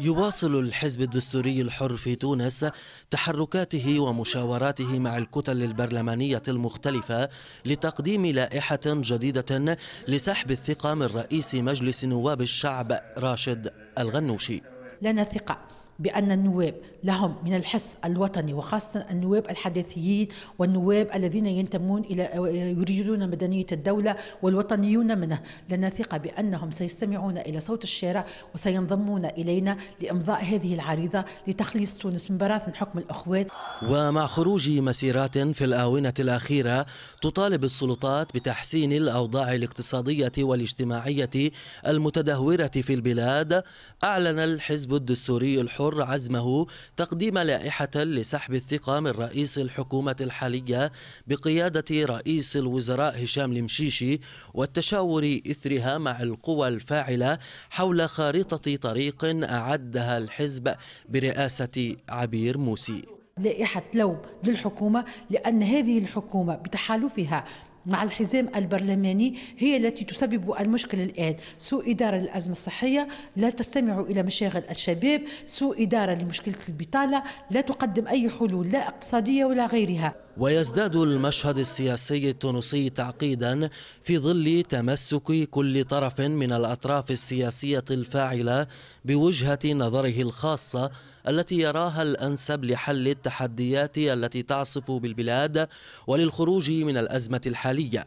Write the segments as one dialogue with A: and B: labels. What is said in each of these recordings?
A: يواصل الحزب الدستوري الحر في تونس تحركاته ومشاوراته مع الكتل البرلمانية المختلفة لتقديم لائحة جديدة لسحب الثقة من رئيس مجلس نواب الشعب راشد الغنوشي
B: لنا ثقة بأن النواب لهم من الحس الوطني وخاصة النواب الحداثيين والنواب الذين ينتمون إلى يريدون مدنية الدولة والوطنيون منه لنا ثقة بأنهم سيستمعون إلى صوت الشارع وسينضمون إلينا لإمضاء هذه العريضة لتخليص تونس من براثن حكم الأخوات
A: ومع خروج مسيرات في الآونة الأخيرة تطالب السلطات بتحسين الأوضاع الاقتصادية والاجتماعية المتدهورة في البلاد أعلن الحزب الدستوري الحر يجر عزمه تقديم لائحة لسحب الثقة من رئيس الحكومة الحالية بقيادة رئيس الوزراء هشام المشيشي والتشاور إثرها مع القوى الفاعلة حول خارطة طريق أعدها الحزب برئاسة عبير موسي
B: لائحة لوم للحكومة لأن هذه الحكومة بتحالفها مع الحزام البرلماني هي التي تسبب المشكل الآن سوء إدارة للأزمة الصحية لا تستمع إلى مشاغل الشباب سوء إدارة لمشكلة البطالة لا تقدم أي حلول لا اقتصادية ولا غيرها
A: ويزداد المشهد السياسي التونسي تعقيدا في ظل تمسك كل طرف من الأطراف السياسية الفاعلة بوجهة نظره الخاصة التي يراها الأنسب لحل التحديات التي تعصف بالبلاد وللخروج من الأزمة الحالية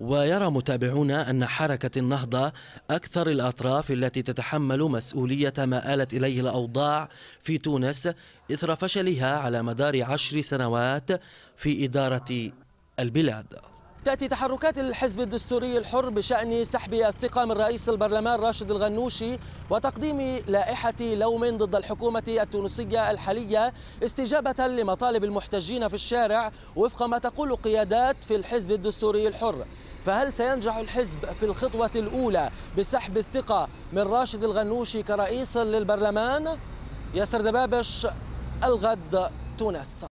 A: ويرى متابعون أن حركة النهضة أكثر الأطراف التي تتحمل مسؤولية ما آلت إليه الأوضاع في تونس إثر فشلها على مدار عشر سنوات في إدارة البلاد تأتي تحركات الحزب الدستوري الحر بشأن سحب الثقة من رئيس البرلمان راشد الغنوشي وتقديم لائحة لوم ضد الحكومة التونسية الحالية استجابة لمطالب المحتجين في الشارع وفق ما تقول قيادات في الحزب الدستوري الحر فهل سينجح الحزب في الخطوة الأولى بسحب الثقة من راشد الغنوشي كرئيس للبرلمان؟ ياسر دبابش الغد تونس